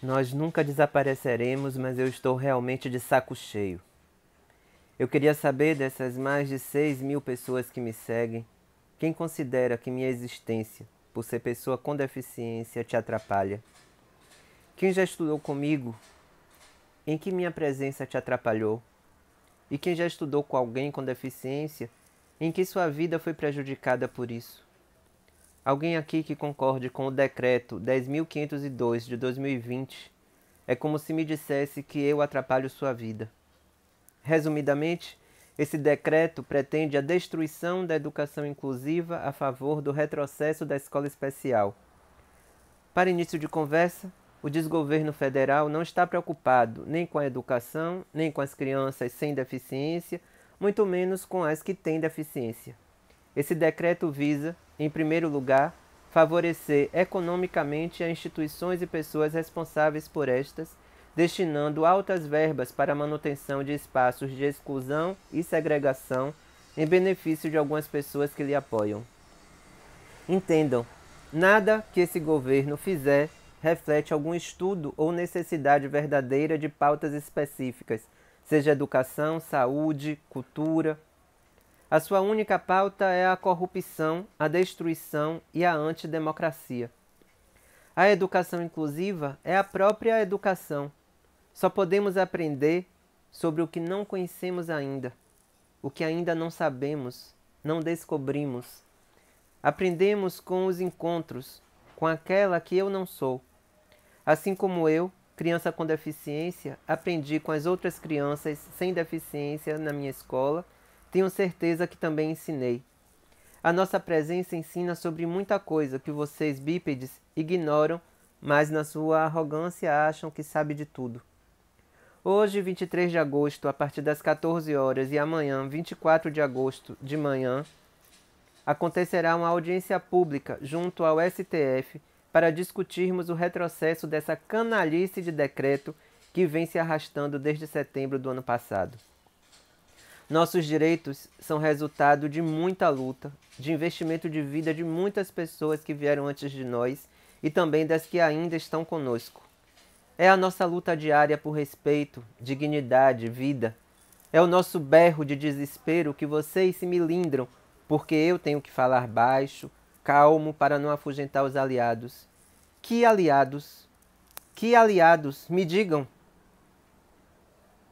Nós nunca desapareceremos, mas eu estou realmente de saco cheio. Eu queria saber dessas mais de 6 mil pessoas que me seguem, quem considera que minha existência, por ser pessoa com deficiência, te atrapalha? Quem já estudou comigo? Em que minha presença te atrapalhou? E quem já estudou com alguém com deficiência? Em que sua vida foi prejudicada por isso? Alguém aqui que concorde com o decreto 10.502 de 2020 é como se me dissesse que eu atrapalho sua vida. Resumidamente, esse decreto pretende a destruição da educação inclusiva a favor do retrocesso da escola especial. Para início de conversa, o desgoverno federal não está preocupado nem com a educação, nem com as crianças sem deficiência, muito menos com as que têm deficiência. Esse decreto visa, em primeiro lugar, favorecer economicamente as instituições e pessoas responsáveis por estas, destinando altas verbas para a manutenção de espaços de exclusão e segregação em benefício de algumas pessoas que lhe apoiam. Entendam, nada que esse governo fizer reflete algum estudo ou necessidade verdadeira de pautas específicas, seja educação, saúde, cultura, a sua única pauta é a corrupção, a destruição e a antidemocracia. A educação inclusiva é a própria educação. Só podemos aprender sobre o que não conhecemos ainda, o que ainda não sabemos, não descobrimos. Aprendemos com os encontros, com aquela que eu não sou. Assim como eu, criança com deficiência, aprendi com as outras crianças sem deficiência na minha escola tenho certeza que também ensinei. A nossa presença ensina sobre muita coisa que vocês bípedes ignoram, mas na sua arrogância acham que sabe de tudo. Hoje, 23 de agosto, a partir das 14 horas e amanhã, 24 de agosto, de manhã, acontecerá uma audiência pública junto ao STF para discutirmos o retrocesso dessa canalice de decreto que vem se arrastando desde setembro do ano passado. Nossos direitos são resultado de muita luta, de investimento de vida de muitas pessoas que vieram antes de nós e também das que ainda estão conosco. É a nossa luta diária por respeito, dignidade, vida. É o nosso berro de desespero que vocês se milindram, porque eu tenho que falar baixo, calmo para não afugentar os aliados. Que aliados? Que aliados? Me digam,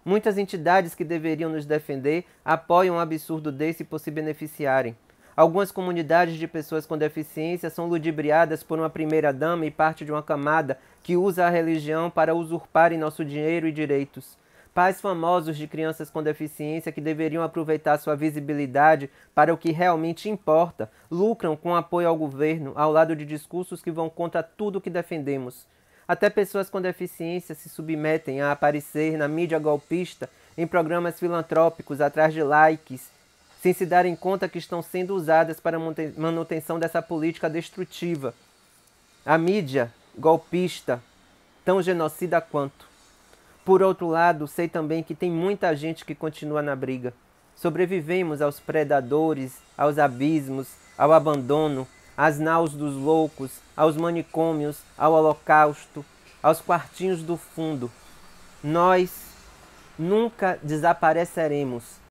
Muitas entidades que deveriam nos defender apoiam um absurdo desse por se beneficiarem. Algumas comunidades de pessoas com deficiência são ludibriadas por uma primeira-dama e parte de uma camada que usa a religião para usurparem nosso dinheiro e direitos. Pais famosos de crianças com deficiência que deveriam aproveitar sua visibilidade para o que realmente importa lucram com apoio ao governo, ao lado de discursos que vão contra tudo o que defendemos. Até pessoas com deficiência se submetem a aparecer na mídia golpista em programas filantrópicos atrás de likes, sem se darem conta que estão sendo usadas para manutenção dessa política destrutiva. A mídia golpista, tão genocida quanto. Por outro lado, sei também que tem muita gente que continua na briga. Sobrevivemos aos predadores, aos abismos, ao abandono, às naus dos loucos, aos manicômios, ao holocausto, aos quartinhos do fundo. Nós nunca desapareceremos